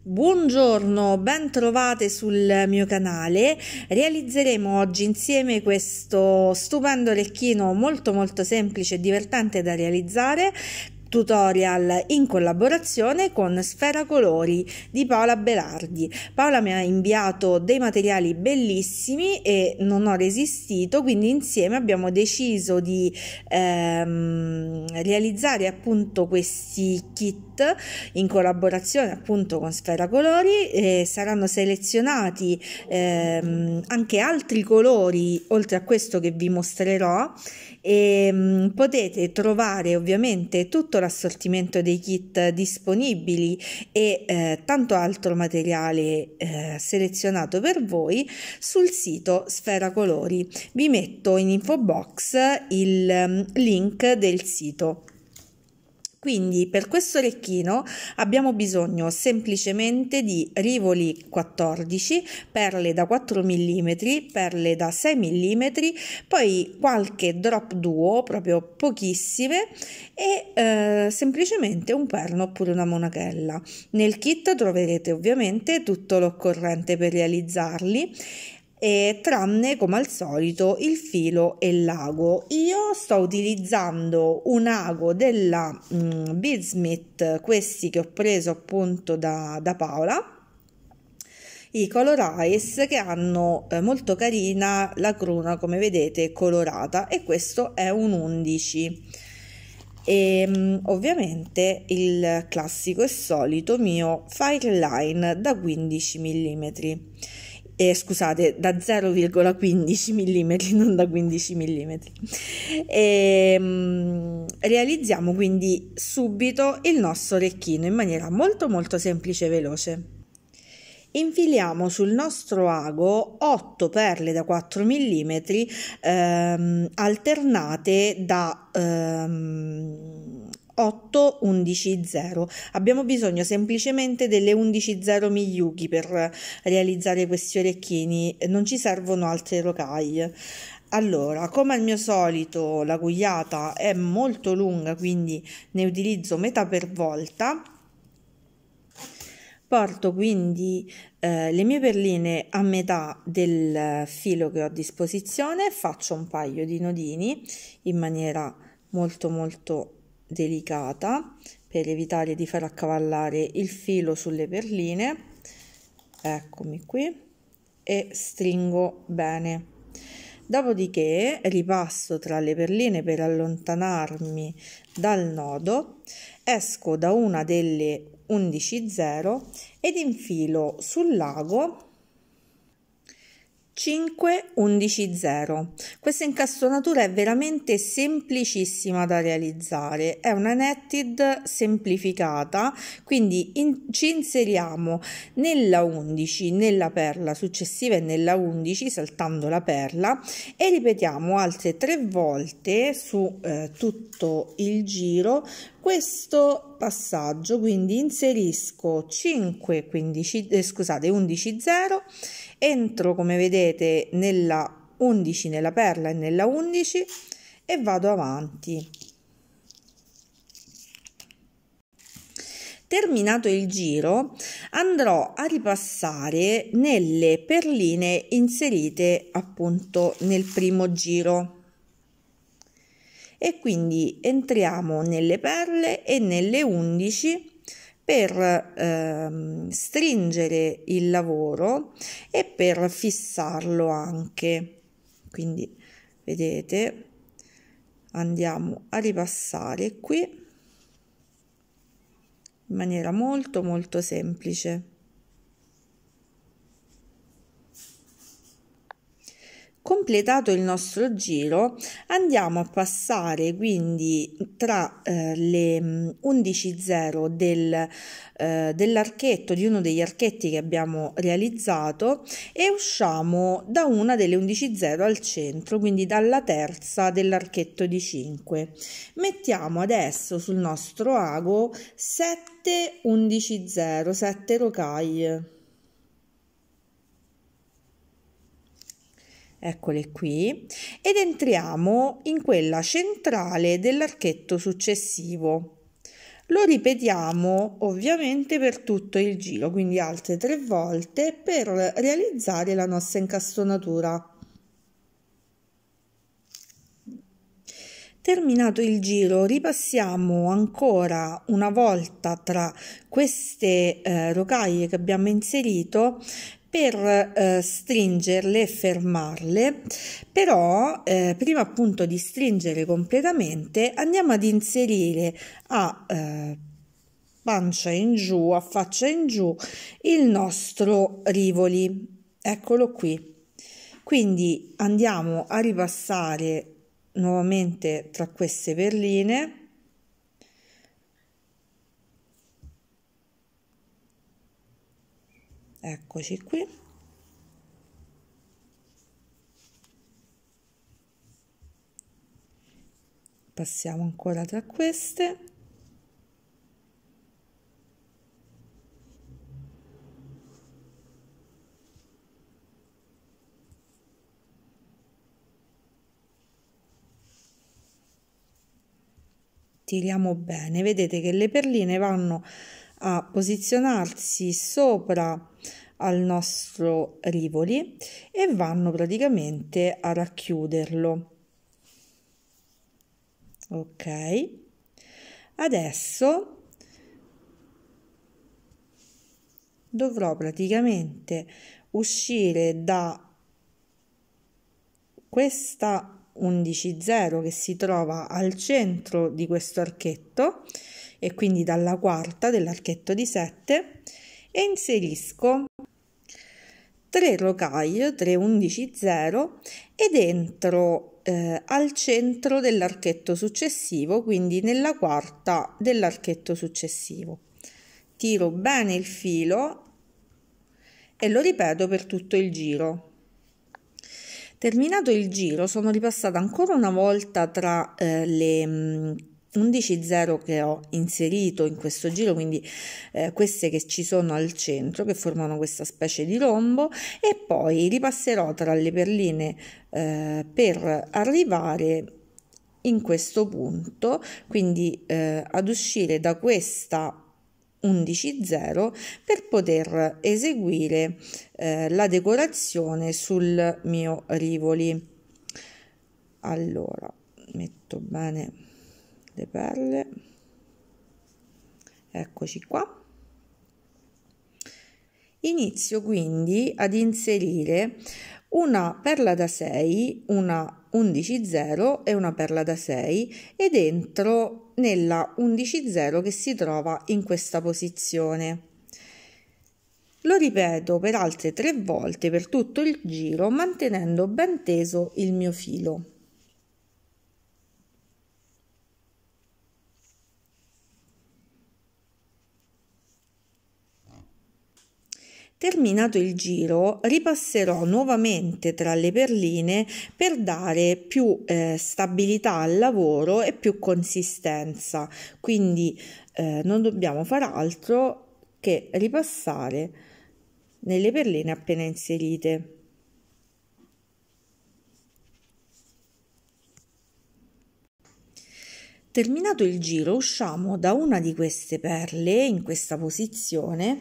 Buongiorno, ben trovate sul mio canale. Realizzeremo oggi insieme questo stupendo orecchino molto molto semplice e divertente da realizzare tutorial in collaborazione con Sfera Colori di Paola Belardi. Paola mi ha inviato dei materiali bellissimi e non ho resistito, quindi insieme abbiamo deciso di ehm, realizzare appunto questi kit in collaborazione appunto con Sfera Colori e saranno selezionati ehm, anche altri colori oltre a questo che vi mostrerò e mh, mm, potete trovare ovviamente tutto l'assortimento dei kit disponibili e eh, tanto altro materiale eh, selezionato per voi sul sito Sfera Colori. Vi metto in info box il um, link del sito. Quindi per questo orecchino abbiamo bisogno semplicemente di rivoli 14, perle da 4 mm, perle da 6 mm, poi qualche drop duo, proprio pochissime, e eh, semplicemente un perno oppure una monachella. Nel kit troverete ovviamente tutto l'occorrente per realizzarli eh, tranne come al solito il filo e l'ago. Io sto utilizzando un ago della mm, Bismith, questi che ho preso appunto da, da Paola i color ice che hanno eh, molto carina la cruna come vedete colorata e questo è un 11 e ehm, ovviamente il classico e solito mio fire line da 15 mm eh, scusate, da 0,15 mm, non da 15 mm. E, mm, realizziamo quindi subito il nostro orecchino in maniera molto molto semplice e veloce. Infiliamo sul nostro ago 8 perle da 4 mm ehm, alternate da... Ehm, 8-11-0. Abbiamo bisogno semplicemente delle 11-0 Miyuki per realizzare questi orecchini, non ci servono altre rocaille. Allora, come al mio solito, la cugliata è molto lunga, quindi ne utilizzo metà per volta. Porto quindi eh, le mie perline a metà del filo che ho a disposizione, faccio un paio di nodini in maniera molto molto delicata per evitare di far accavallare il filo sulle perline eccomi qui e stringo bene dopodiché ripasso tra le perline per allontanarmi dal nodo esco da una delle 11 0 ed infilo sul lago 5110. Questa incastonatura è veramente semplicissima da realizzare, è una netted semplificata, quindi in, ci inseriamo nella 11, nella perla successiva e nella 11 saltando la perla e ripetiamo altre tre volte su eh, tutto il giro questo passaggio, quindi inserisco 5 15 eh, scusate 11 0 entro come vedete nella 11 nella perla e nella 11 e vado avanti terminato il giro andrò a ripassare nelle perline inserite appunto nel primo giro e quindi entriamo nelle perle e nelle 11 per ehm, stringere il lavoro e per fissarlo anche. Quindi vedete, andiamo a ripassare qui in maniera molto molto semplice. completato il nostro giro andiamo a passare quindi tra eh, le 11.0 mm, del, eh, dell'archetto di uno degli archetti che abbiamo realizzato e usciamo da una delle 11.0 al centro quindi dalla terza dell'archetto di 5 mettiamo adesso sul nostro ago 7 11 0 7 rocaie eccole qui, ed entriamo in quella centrale dell'archetto successivo. Lo ripetiamo ovviamente per tutto il giro, quindi altre tre volte per realizzare la nostra incastonatura. Terminato il giro ripassiamo ancora una volta tra queste eh, rocaie che abbiamo inserito per eh, stringerle e fermarle però eh, prima appunto di stringere completamente andiamo ad inserire a eh, pancia in giù a faccia in giù il nostro rivoli eccolo qui quindi andiamo a ripassare nuovamente tra queste perline eccoci qui passiamo ancora tra queste tiriamo bene vedete che le perline vanno a posizionarsi sopra al nostro Rivoli e vanno praticamente a racchiuderlo. Ok, adesso dovrò praticamente uscire da questa 11.0 che si trova al centro di questo archetto e quindi dalla quarta dell'archetto di 7 e inserisco 3 rocaille 3 11 0 ed entro eh, al centro dell'archetto successivo quindi nella quarta dell'archetto successivo tiro bene il filo e lo ripeto per tutto il giro Terminato il giro sono ripassata ancora una volta tra eh, le 11.0 che ho inserito in questo giro, quindi eh, queste che ci sono al centro che formano questa specie di rombo e poi ripasserò tra le perline eh, per arrivare in questo punto, quindi eh, ad uscire da questa 11.0 per poter eseguire eh, la decorazione sul mio rivoli. Allora, metto bene le perle eccoci qua inizio quindi ad inserire una perla da 6 una 11 0 e una perla da 6 ed entro nella 11 0 che si trova in questa posizione lo ripeto per altre tre volte per tutto il giro mantenendo ben teso il mio filo Terminato il giro, ripasserò nuovamente tra le perline per dare più eh, stabilità al lavoro e più consistenza. Quindi eh, non dobbiamo far altro che ripassare nelle perline appena inserite. Terminato il giro usciamo da una di queste perle in questa posizione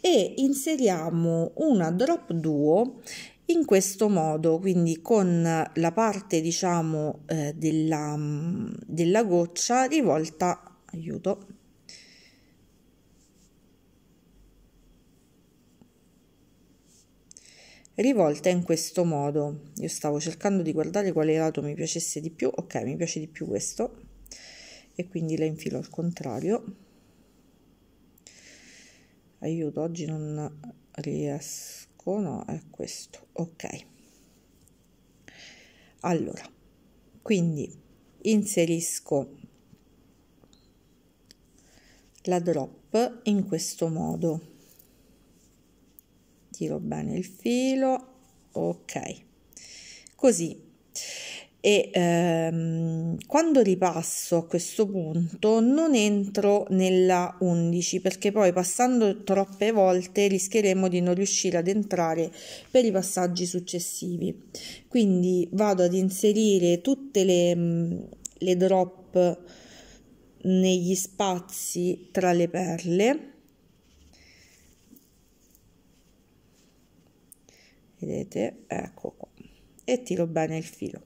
e inseriamo una drop duo in questo modo, quindi con la parte diciamo eh, della, della goccia rivolta, aiuto, rivolta in questo modo. Io stavo cercando di guardare quale lato mi piacesse di più, ok mi piace di più questo e quindi la infilo al contrario aiuto oggi non riesco no è questo ok allora quindi inserisco la drop in questo modo tiro bene il filo ok così e ehm, quando ripasso a questo punto non entro nella 11 perché poi passando troppe volte rischieremo di non riuscire ad entrare per i passaggi successivi quindi vado ad inserire tutte le, mm, le drop negli spazi tra le perle vedete ecco qua e tiro bene il filo.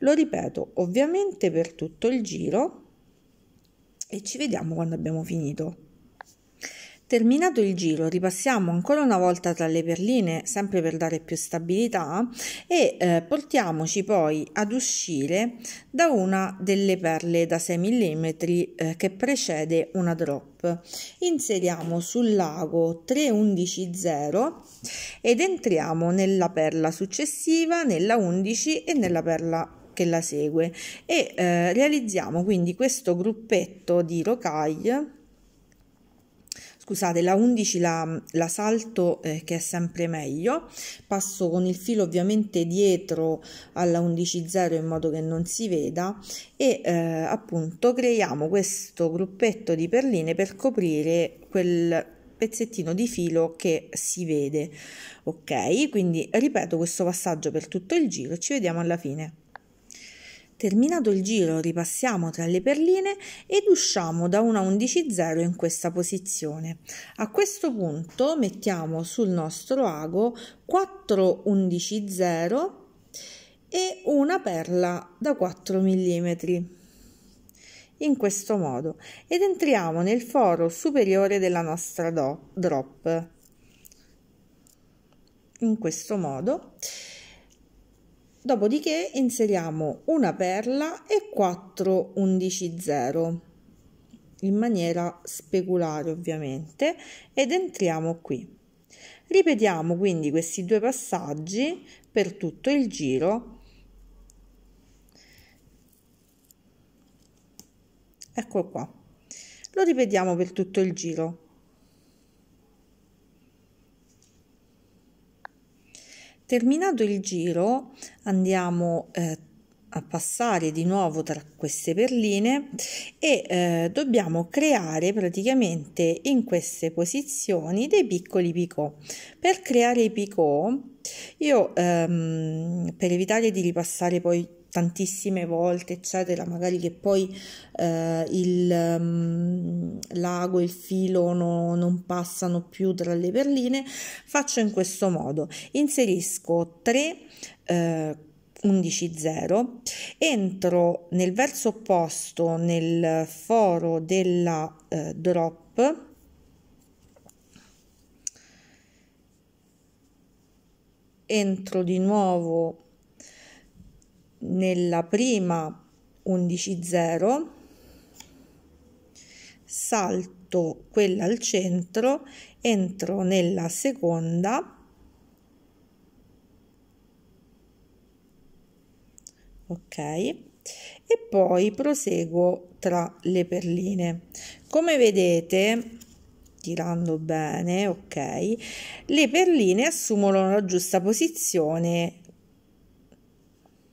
Lo ripeto ovviamente per tutto il giro e ci vediamo quando abbiamo finito. Terminato il giro, ripassiamo ancora una volta tra le perline, sempre per dare più stabilità, e eh, portiamoci poi ad uscire da una delle perle da 6 mm eh, che precede una drop. Inseriamo sul lago 3110 ed entriamo nella perla successiva, nella 11 e nella perla che la segue e eh, realizziamo quindi questo gruppetto di rocaille scusate, la 11 la, la salto eh, che è sempre meglio, passo con il filo ovviamente dietro alla 11.0 in modo che non si veda e eh, appunto creiamo questo gruppetto di perline per coprire quel pezzettino di filo che si vede ok quindi ripeto questo passaggio per tutto il giro ci vediamo alla fine Terminato il giro ripassiamo tra le perline ed usciamo da una 11.0 in questa posizione. A questo punto mettiamo sul nostro ago 4 11.0 e una perla da 4 mm in questo modo ed entriamo nel foro superiore della nostra do, drop in questo modo dopodiché inseriamo una perla e 4 11 0 in maniera speculare ovviamente ed entriamo qui ripetiamo quindi questi due passaggi per tutto il giro ecco qua lo ripetiamo per tutto il giro Terminato il giro andiamo eh, a passare di nuovo tra queste perline e eh, dobbiamo creare praticamente in queste posizioni dei piccoli picot. Per creare i picot io ehm, per evitare di ripassare poi tantissime volte, eccetera, magari che poi eh, il um, l'ago, il filo no, non passano più tra le perline, faccio in questo modo. Inserisco 3 eh, 11.0, entro nel verso opposto nel foro della eh, drop entro di nuovo nella prima 11.0 salto quella al centro entro nella seconda ok e poi proseguo tra le perline come vedete tirando bene ok le perline assumono la giusta posizione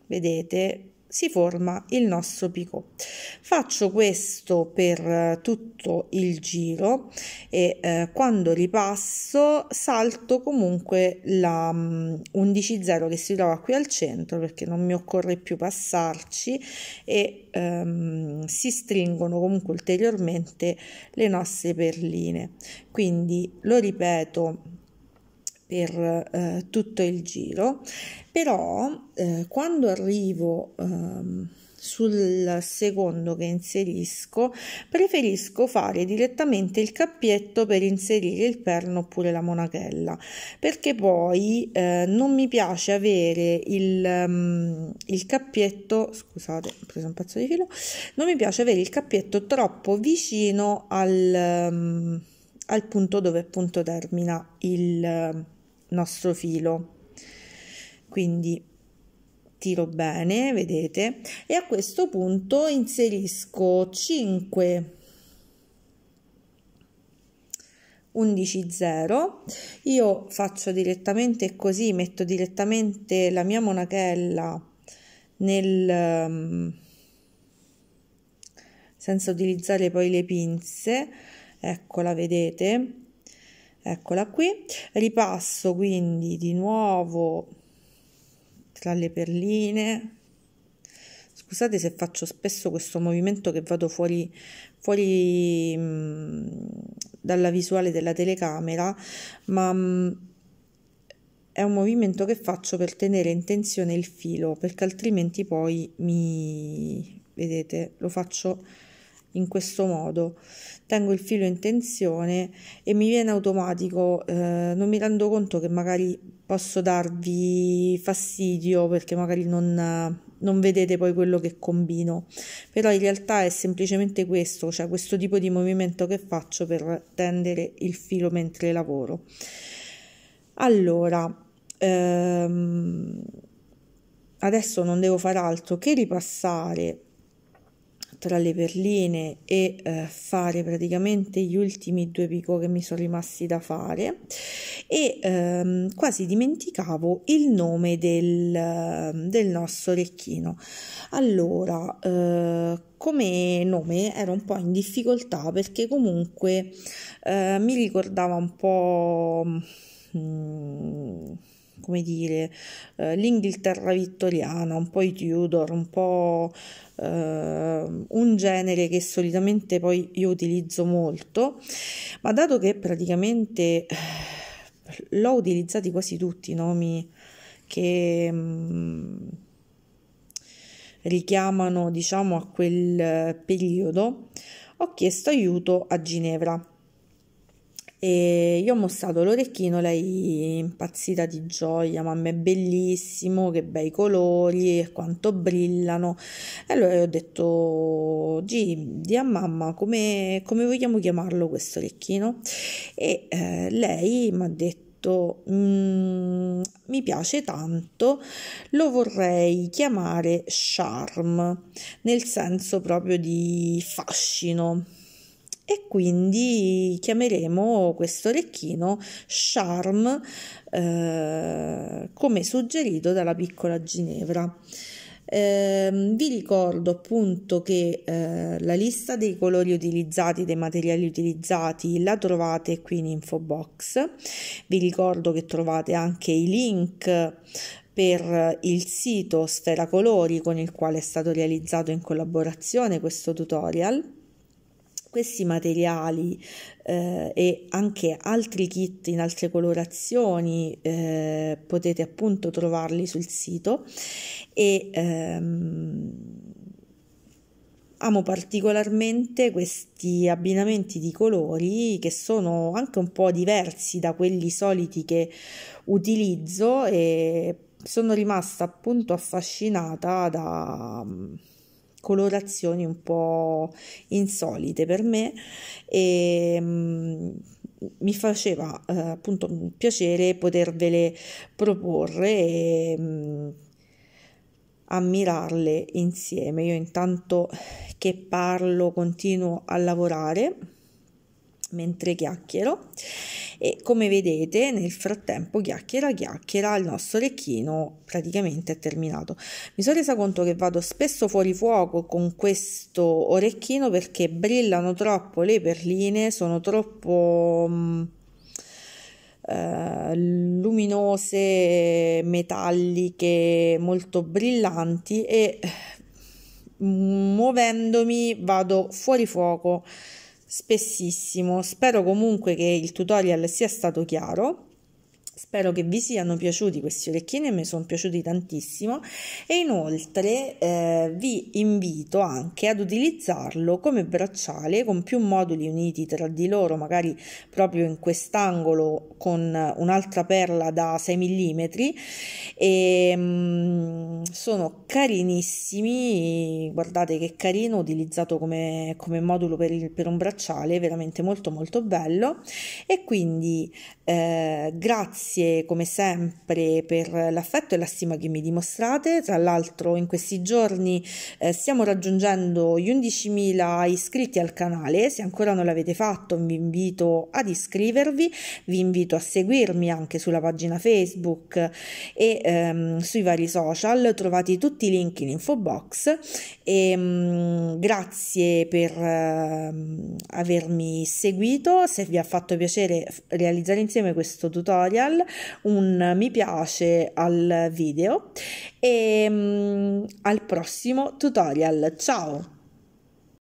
vedete si forma il nostro picot faccio questo per eh, tutto il giro e eh, quando ripasso salto comunque la um, mm, 0 che si trova qui al centro perché non mi occorre più passarci e um, si stringono comunque ulteriormente le nostre perline quindi lo ripeto per eh, tutto il giro, però eh, quando arrivo ehm, sul secondo che inserisco preferisco fare direttamente il cappietto per inserire il perno oppure la monachella perché poi eh, non mi piace avere il, um, il cappietto scusate ho preso un pezzo di filo non mi piace avere il cappietto troppo vicino al, um, al punto dove appunto termina il nostro filo quindi tiro bene vedete e a questo punto inserisco 5 11 0 io faccio direttamente così metto direttamente la mia monachella nel ehm, senza utilizzare poi le pinze eccola vedete eccola qui ripasso quindi di nuovo tra le perline scusate se faccio spesso questo movimento che vado fuori, fuori mh, dalla visuale della telecamera ma mh, è un movimento che faccio per tenere in tensione il filo perché altrimenti poi mi vedete lo faccio in questo modo. Tengo il filo in tensione e mi viene automatico, eh, non mi rendo conto che magari posso darvi fastidio perché magari non, non vedete poi quello che combino, però in realtà è semplicemente questo, cioè questo tipo di movimento che faccio per tendere il filo mentre lavoro. Allora, ehm, adesso non devo fare altro che ripassare tra le perline e eh, fare praticamente gli ultimi due picò che mi sono rimasti da fare e ehm, quasi dimenticavo il nome del, del nostro orecchino allora eh, come nome ero un po' in difficoltà perché comunque eh, mi ricordava un po' mh, mm, come dire, eh, l'Inghilterra vittoriana, un po' i Tudor, un po' eh, un genere che solitamente poi io utilizzo molto, ma dato che praticamente eh, l'ho utilizzati quasi tutti i nomi che... Mh, mm, richiamano diciamo a quel eh, periodo, ho chiesto aiuto a Ginevra e io ho mostrato l'orecchino, lei impazzita di gioia, mamma è bellissimo, che bei colori e quanto brillano. E allora io ho detto, Gi, di a mamma come, come, vogliamo chiamarlo questo orecchino? E eh, lei mi ha detto, mm, mi piace tanto, lo vorrei chiamare charm, nel senso proprio di fascino e quindi chiameremo questo orecchino Charm eh, come suggerito dalla piccola Ginevra. Eh, vi ricordo appunto che eh, la lista dei colori utilizzati, dei materiali utilizzati la trovate qui in info box. Vi ricordo che trovate anche i link per il sito Sfera Colori con il quale è stato realizzato in collaborazione questo tutorial questi materiali eh, e anche altri kit in altre colorazioni eh, potete appunto trovarli sul sito e ehm, amo particolarmente questi abbinamenti di colori che sono anche un po' diversi da quelli soliti che utilizzo e sono rimasta appunto affascinata da colorazioni un po' insolite per me e mm, mi faceva eh, appunto piacere potervele proporre e mh, mm, ammirarle insieme. Io intanto che parlo continuo a lavorare mentre chiacchiero e come vedete nel frattempo chiacchiera chiacchiera il nostro orecchino praticamente è terminato mi sono resa conto che vado spesso fuori fuoco con questo orecchino perché brillano troppo le perline sono troppo mh, mm, eh, luminose metalliche molto brillanti e mm, muovendomi vado fuori fuoco spessissimo. Spero comunque che il tutorial sia stato chiaro Spero che vi siano piaciuti questi orecchini, mi sono piaciuti tantissimo e inoltre eh, vi invito anche ad utilizzarlo come bracciale con più moduli uniti tra di loro, magari proprio in quest'angolo con un'altra perla da 6 mm e mh, sono carinissimi, guardate che carino utilizzato come, come modulo per, il, per, un bracciale, veramente molto molto bello e quindi eh, grazie grazie come sempre per l'affetto e la stima che mi dimostrate. Tra l'altro in questi giorni eh, stiamo raggiungendo gli 11.000 iscritti al canale. Se ancora non l'avete fatto vi invito ad iscrivervi, vi invito a seguirmi anche sulla pagina Facebook e ehm, sui vari social. Trovate tutti i link in info box. E, ehm, mh, grazie per eh, avermi seguito. Se vi ha fatto piacere realizzare insieme questo tutorial social, un mi piace al video e ehm, al prossimo tutorial. Ciao!